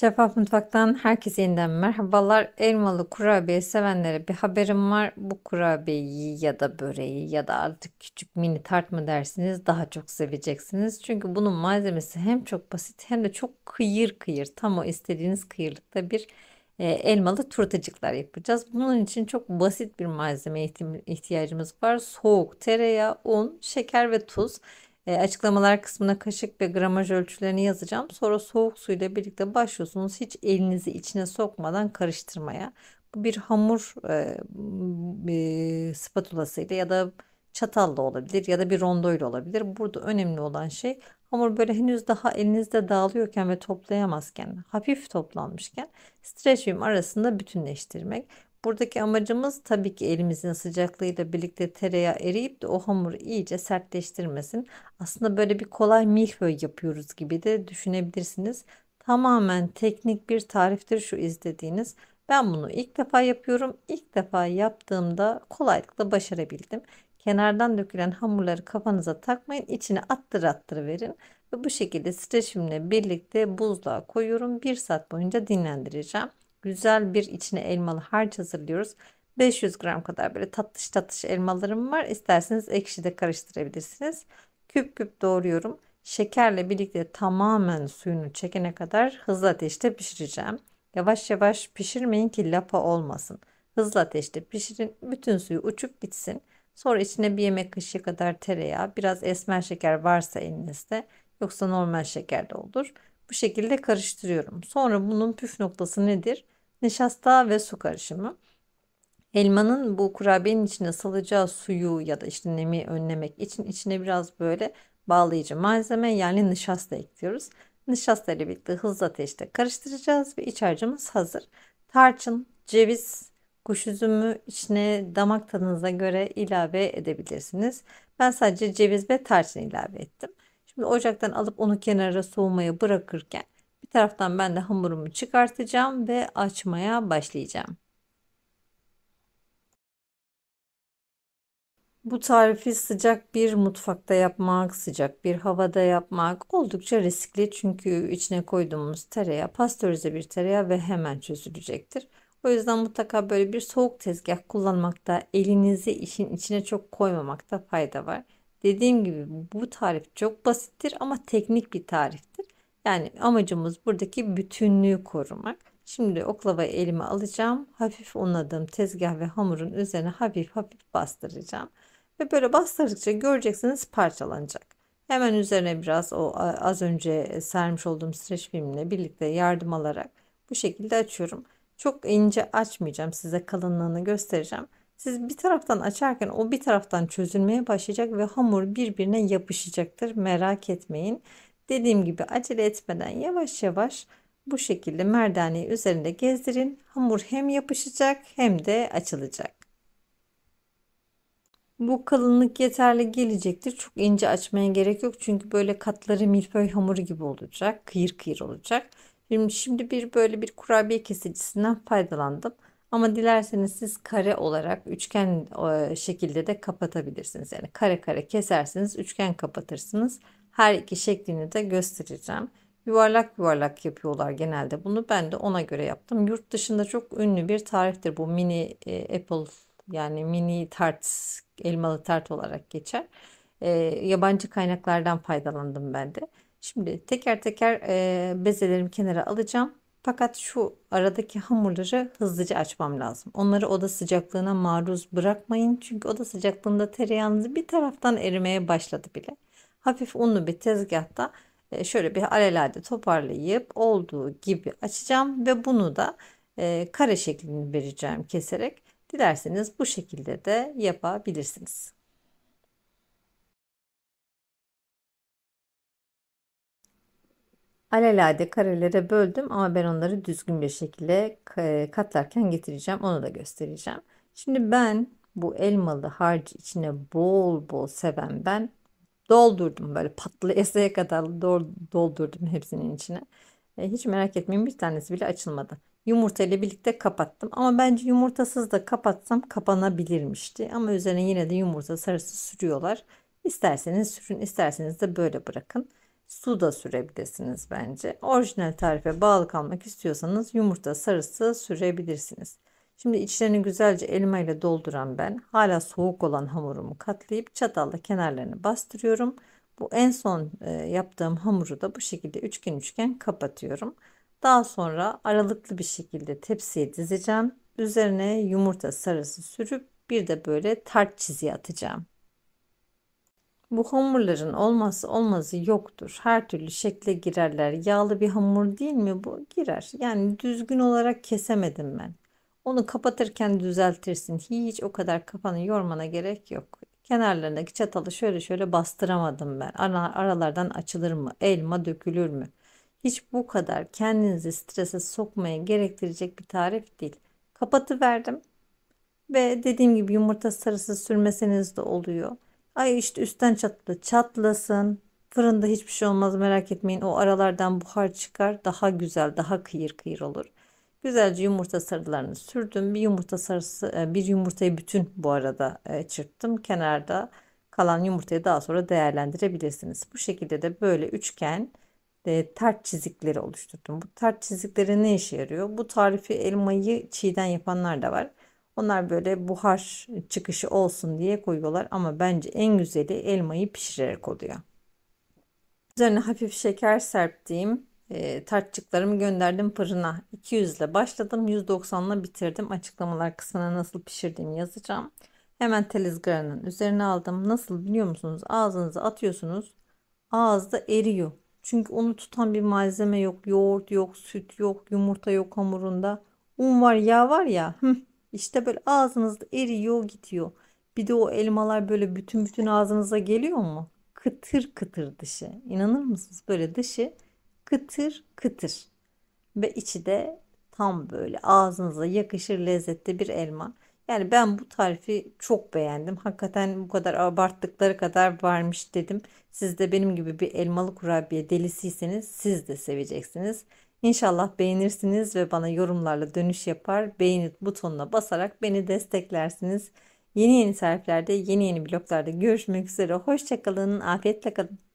Şeffaf Mutfak'tan herkese yeniden merhabalar. Elmalı kurabiye sevenlere bir haberim var. Bu kurabiyeyi ya da böreği ya da artık küçük mini tart mı dersiniz daha çok seveceksiniz. Çünkü bunun malzemesi hem çok basit hem de çok kıyır kıyır tam o istediğiniz kıyırlıkta bir e, elmalı turtacıklar yapacağız. Bunun için çok basit bir malzeme ihtiyacımız var. Soğuk tereyağı, un, şeker ve tuz. E, açıklamalar kısmına kaşık ve gramaj ölçülerini yazacağım. Sonra soğuk suyla birlikte başlıyorsunuz hiç elinizi içine sokmadan karıştırmaya. Bu bir hamur e, e, spatulasıyla ya da çatalla olabilir ya da bir rondoyla olabilir. Burada önemli olan şey hamur böyle henüz daha elinizde dağılıyorken ve toplayamazken, hafif toplanmışken streç arasında bütünleştirmek. Buradaki amacımız tabii ki elimizin sıcaklığıyla birlikte tereyağı eriyip de o hamur iyice sertleştirmesin. Aslında böyle bir kolay milföy yapıyoruz gibi de düşünebilirsiniz. Tamamen teknik bir tariftir şu izlediğiniz. Ben bunu ilk defa yapıyorum. İlk defa yaptığımda kolaylıkla başarabildim. Kenardan dökülen hamurları kafanıza takmayın. içine attır attır verin. Ve bu şekilde streçimle birlikte buzluğa koyuyorum. Bir saat boyunca dinlendireceğim güzel bir içine elmalı harç hazırlıyoruz. 500 gram kadar böyle tatlış tatlış elmalarım var. İsterseniz ekşi de karıştırabilirsiniz. Küp küp doğruyorum. Şekerle birlikte tamamen suyunu çekene kadar hızlı ateşte pişireceğim. Yavaş yavaş pişirmeyin ki lapa olmasın. Hızlı ateşte pişirin. Bütün suyu uçup gitsin. Sonra içine bir yemek kaşığı kadar tereyağı, biraz esmer şeker varsa elinizde, yoksa normal şeker de olur. Bu şekilde karıştırıyorum. Sonra bunun püf noktası nedir? Nişasta ve su karışımı. Elmanın bu kurabiyenin içine salacağı suyu ya da işte nemi önlemek için içine biraz böyle bağlayıcı malzeme yani nişasta ekliyoruz. Nişasta ile birlikte hızlı ateşte karıştıracağız ve iç harcımız hazır. Tarçın, ceviz, kuş üzümü içine damak tadınıza göre ilave edebilirsiniz. Ben sadece ceviz ve tarçın ilave ettim. Şimdi ocaktan alıp onu kenara soğumaya bırakırken bir taraftan ben de hamurumu çıkartacağım ve açmaya başlayacağım. Bu tarifi sıcak bir mutfakta yapmak, sıcak bir havada yapmak oldukça riskli. Çünkü içine koyduğumuz tereyağı pastörize bir tereyağı ve hemen çözülecektir. O yüzden mutlaka böyle bir soğuk tezgah kullanmakta, elinizi işin içine çok koymamakta fayda var. Dediğim gibi bu tarif çok basittir ama teknik bir tarif. Yani amacımız buradaki bütünlüğü korumak. Şimdi oklava elime alacağım. Hafif unladığım tezgah ve hamurun üzerine hafif hafif bastıracağım. Ve böyle bastırdıkça göreceksiniz parçalanacak. Hemen üzerine biraz o az önce sermiş olduğum streç filmle birlikte yardım alarak bu şekilde açıyorum. Çok ince açmayacağım. Size kalınlığını göstereceğim. Siz bir taraftan açarken o bir taraftan çözülmeye başlayacak ve hamur birbirine yapışacaktır. Merak etmeyin. Dediğim gibi acele etmeden yavaş yavaş bu şekilde merdaneyi üzerinde gezdirin. Hamur hem yapışacak hem de açılacak. Bu kalınlık yeterli gelecektir. Çok ince açmaya gerek yok. Çünkü böyle katları milföy hamuru gibi olacak. Kıyır kıyır olacak. Şimdi, şimdi bir böyle bir kurabiye kesicisinden faydalandım. Ama dilerseniz siz kare olarak üçgen e, şekilde de kapatabilirsiniz. Yani kare kare kesersiniz, üçgen kapatırsınız her iki şeklini de göstereceğim. Yuvarlak yuvarlak yapıyorlar genelde bunu. Ben de ona göre yaptım. Yurt dışında çok ünlü bir tariftir bu mini e, apple yani mini tart elmalı tart olarak geçer. E, yabancı kaynaklardan faydalandım ben de. Şimdi teker teker e, bezelerimi kenara alacağım. Fakat şu aradaki hamurları hızlıca açmam lazım. Onları oda sıcaklığına maruz bırakmayın. Çünkü oda sıcaklığında tereyağınız bir taraftan erimeye başladı bile hafif unlu bir tezgahta e, şöyle bir alelade toparlayıp olduğu gibi açacağım ve bunu da e, kare şeklini vereceğim keserek. Dilerseniz bu şekilde de yapabilirsiniz. Alelade karelere böldüm ama ben onları düzgün bir şekilde e, katlarken getireceğim. Onu da göstereceğim. Şimdi ben bu elmalı harcı içine bol bol seven ben doldurdum böyle patlı eseye kadar doldurdum hepsinin içine. E, hiç merak etmeyin bir tanesi bile açılmadı. Yumurta ile birlikte kapattım ama bence yumurtasız da kapatsam kapanabilirmişti. Ama üzerine yine de yumurta sarısı sürüyorlar. İsterseniz sürün isterseniz de böyle bırakın. Su da sürebilirsiniz bence. Orijinal tarife bağlı kalmak istiyorsanız yumurta sarısı sürebilirsiniz. Şimdi içlerini güzelce elmayla dolduran ben hala soğuk olan hamurumu katlayıp çatalla kenarlarını bastırıyorum. Bu en son e, yaptığım hamuru da bu şekilde üçgen üçgen kapatıyorum. Daha sonra aralıklı bir şekilde tepsiye dizeceğim. Üzerine yumurta sarısı sürüp bir de böyle tart çiziği atacağım. Bu hamurların olması olmazı yoktur. Her türlü şekle girerler. Yağlı bir hamur değil mi bu? Girer. Yani düzgün olarak kesemedim ben. Onu kapatırken düzeltirsin. Hiç o kadar kafanı yormana gerek yok. Kenarlarındaki çatalı şöyle şöyle bastıramadım ben. aralardan açılır mı? Elma dökülür mü? Hiç bu kadar kendinizi strese sokmaya gerektirecek bir tarif değil. Kapatıverdim ve dediğim gibi yumurta sarısı sürmeseniz de oluyor. Ay işte üstten çatla çatlasın. Fırında hiçbir şey olmaz merak etmeyin. O aralardan buhar çıkar. Daha güzel, daha kıyır kıyır olur. Güzelce yumurta sarılarını sürdüm. Bir yumurta sarısı, e, bir yumurtayı bütün bu arada e, çırptım. Kenarda kalan yumurtayı daha sonra değerlendirebilirsiniz. Bu şekilde de böyle üçgen e, tart çizikleri oluşturdum. Bu tart çizikleri ne işe yarıyor? Bu tarifi elmayı çiğden yapanlar da var. Onlar böyle buhar çıkışı olsun diye koyuyorlar ama bence en güzeli elmayı pişirerek oluyor. Üzerine hafif şeker serptiğim e, tartçıklarımı gönderdim fırına. 200 ile başladım 190 ile bitirdim. Açıklamalar kısmına nasıl pişirdiğimi yazacağım. Hemen telizgaranın üzerine aldım. Nasıl biliyor musunuz? Ağzınıza atıyorsunuz. Ağızda eriyor. Çünkü onu tutan bir malzeme yok. Yoğurt yok, süt yok, yumurta yok hamurunda. Un var, yağ var ya. İşte böyle ağzınızda eriyor gidiyor. Bir de o elmalar böyle bütün bütün ağzınıza geliyor mu? Kıtır kıtır dışı. İnanır mısınız? Böyle dışı kıtır kıtır ve içi de tam böyle ağzınıza yakışır lezzetli bir elma. Yani ben bu tarifi çok beğendim. Hakikaten bu kadar abarttıkları kadar varmış dedim. Siz de benim gibi bir elmalı kurabiye delisiyseniz siz de seveceksiniz. İnşallah beğenirsiniz ve bana yorumlarla dönüş yapar. Beğeni butonuna basarak beni desteklersiniz. Yeni yeni tariflerde, yeni yeni bloglarda görüşmek üzere. Hoşçakalın, afiyetle kalın.